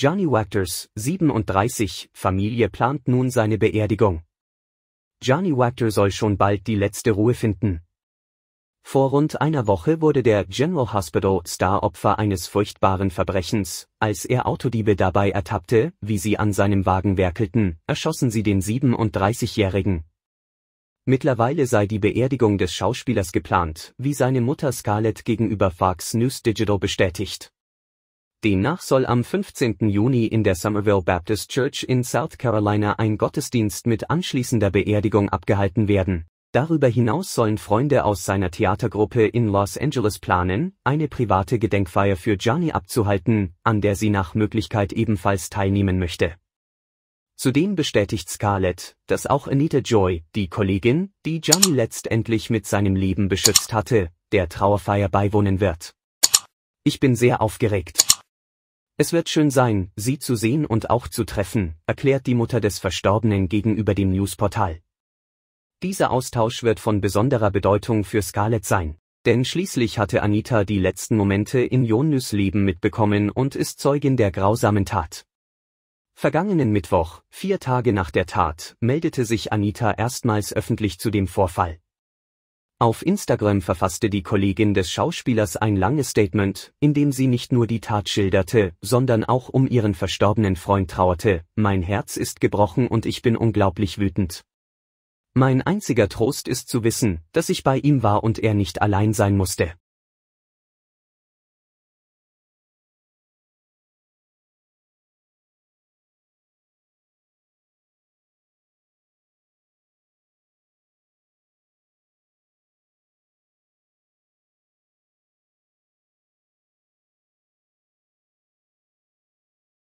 Johnny Wachters, 37, Familie plant nun seine Beerdigung. Johnny Wachter soll schon bald die letzte Ruhe finden. Vor rund einer Woche wurde der General Hospital Star Opfer eines furchtbaren Verbrechens, als er Autodiebe dabei ertappte, wie sie an seinem Wagen werkelten, erschossen sie den 37-Jährigen. Mittlerweile sei die Beerdigung des Schauspielers geplant, wie seine Mutter Scarlett gegenüber Fox News Digital bestätigt. Demnach soll am 15. Juni in der Somerville Baptist Church in South Carolina ein Gottesdienst mit anschließender Beerdigung abgehalten werden. Darüber hinaus sollen Freunde aus seiner Theatergruppe in Los Angeles planen, eine private Gedenkfeier für Johnny abzuhalten, an der sie nach Möglichkeit ebenfalls teilnehmen möchte. Zudem bestätigt Scarlett, dass auch Anita Joy, die Kollegin, die Johnny letztendlich mit seinem Leben beschützt hatte, der Trauerfeier beiwohnen wird. Ich bin sehr aufgeregt. Es wird schön sein, Sie zu sehen und auch zu treffen, erklärt die Mutter des Verstorbenen gegenüber dem Newsportal. Dieser Austausch wird von besonderer Bedeutung für Scarlett sein, denn schließlich hatte Anita die letzten Momente in Jonnys Leben mitbekommen und ist Zeugin der grausamen Tat. Vergangenen Mittwoch, vier Tage nach der Tat, meldete sich Anita erstmals öffentlich zu dem Vorfall. Auf Instagram verfasste die Kollegin des Schauspielers ein langes Statement, in dem sie nicht nur die Tat schilderte, sondern auch um ihren verstorbenen Freund trauerte, mein Herz ist gebrochen und ich bin unglaublich wütend. Mein einziger Trost ist zu wissen, dass ich bei ihm war und er nicht allein sein musste.